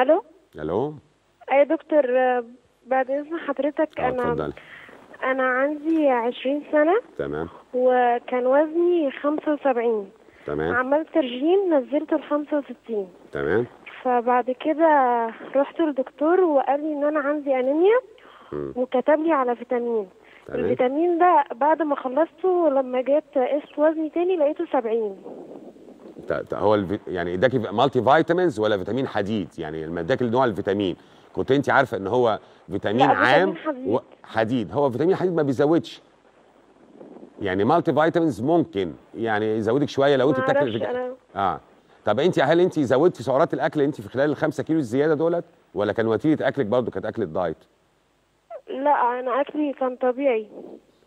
الو الو اي دكتور آه، بعد اذن حضرتك آه، انا اتفضلي انا عندي 20 سنه تمام وكان وزني 75 تمام عملت رجيم نزلت ل 65 تمام فبعد كده رحت للدكتور وقال لي ان انا عندي انيميا وكتب لي على فيتامين تمام. الفيتامين ده بعد ما خلصته لما جيت قست وزني تاني لقيته 70 هو الفي... يعني اداكي مالتي فيتامينز ولا فيتامين حديد يعني لما اداكي نوع الفيتامين كنت انت عارفه ان هو فيتامين عام حديد. حديد هو فيتامين حديد ما بيزودش يعني مالتي فيتامينز ممكن يعني يزودك شويه لو انت بتاكل اه طب انت هل انت زودتي في سعرات الاكل انت في خلال ال 5 كيلو الزياده دولت ولا كان وتيره اكلك برضو كانت اكل الدايت لا انا اكلي كان طبيعي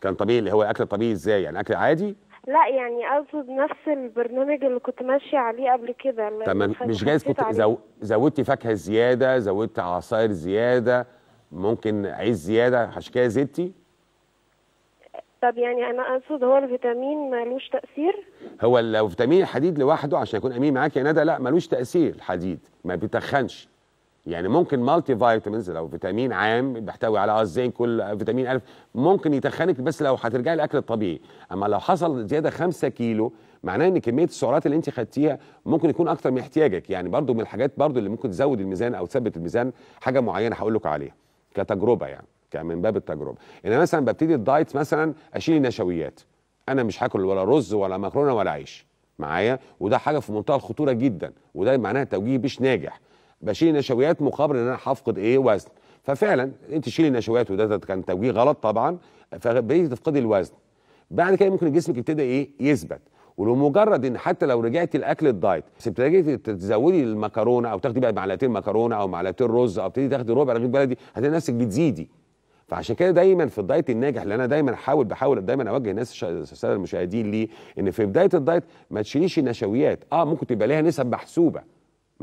كان طبيعي اللي هو اكل طبيعي ازاي يعني اكل عادي لا يعني اقصد نفس البرنامج اللي كنت ماشيه عليه قبل كده تمام مش جايز كنت زو... زودتي فاكهه زياده زودتي عصاير زياده ممكن عيش زياده عشان كده زدتي طب يعني انا اقصد هو الفيتامين ملوش تاثير هو لو فيتامين الحديد لوحده عشان يكون امين معاك يا ندى لا ملوش تاثير الحديد ما بيتخنش يعني ممكن مالتي فيتامينز لو فيتامين عام بيحتوي على الزنك فيتامين الف ممكن يتخنك بس لو هترجعي الاكل الطبيعي اما لو حصل زياده 5 كيلو معناه ان كميه السعرات اللي انت خدتيها ممكن يكون اكتر من احتياجك يعني برضو من الحاجات برضو اللي ممكن تزود الميزان او تثبت الميزان حاجه معينه هقول لكم عليها كتجربه يعني من باب التجربه انا مثلا ببتدي الدايت مثلا اشيل النشويات انا مش هاكل ولا رز ولا مكرونه ولا عيش معايا وده حاجه في منتهى الخطوره جدا وده معناها توجيه مش ناجح بشيل النشويات مقابل ان انا هفقد ايه وزن ففعلا انت تشيلي النشويات وده كان توجيه غلط طبعا فبتفقدي الوزن بعد كده ممكن جسمك يبتدي ايه يثبت ولمجرد ان حتى لو رجعتي الاكل الدايت تبتدي تزودي المكرونه او تاخدي بقى معلقتين مكرونه او معلقتين رز او تبتدي تاخدي ربع رغيف بلدي هتلاقي نفسك بتزيدي فعشان كده دايما في الدايت الناجح اللي انا دايما احاول بحاول دايما اوجه الناس الساده المشاهدين ليه ان في بدايه الدايت ما تشيليش النشويات اه ممكن تبقى ليها نسب محسوبه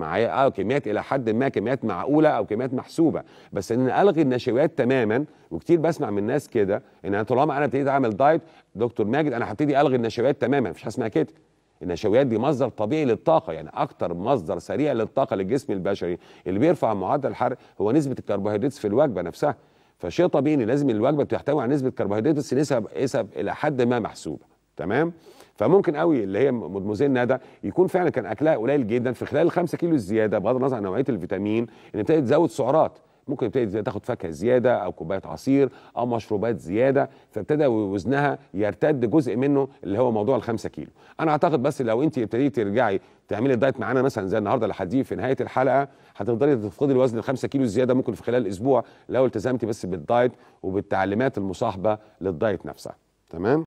معايا اه كميات الى حد ما كميات معقوله او كميات محسوبه بس ان الغي النشويات تماما وكتير بسمع من ناس كده ان انا طالما انا ابتديت اعمل دايت دكتور ماجد انا هبتدي الغي النشويات تماما مفيش حاجه اسمها كده النشويات دي مصدر طبيعي للطاقه يعني اكتر مصدر سريع للطاقه للجسم البشري اللي بيرفع معدل الحرق هو نسبه الكربوهيدرات في الوجبه نفسها فشيء طبيعي لازم الوجبه تحتوي على نسبه كربوهيدرات نسب نسب الى حد ما محسوبه تمام فممكن قوي اللي هي مدموزين ده يكون فعلا كان اكلها قليل جدا في خلال ال 5 كيلو الزياده بغض النظر عن نوعيه الفيتامين ان ابتدت تزود سعرات ممكن تبتدي تاخد فاكهه زياده او كوبايه عصير او مشروبات زياده فابتدى وزنها يرتد جزء منه اللي هو موضوع ال 5 كيلو انا اعتقد بس لو انت ابتديتي ترجعي تعملي الدايت معانا مثلا زي النهارده اللي في نهايه الحلقه هتقدري تفقدي الوزن ال 5 كيلو الزياده ممكن في خلال اسبوع لو التزمتي بس بالدايت وبالتعليمات المصاحبه للدايت نفسها تمام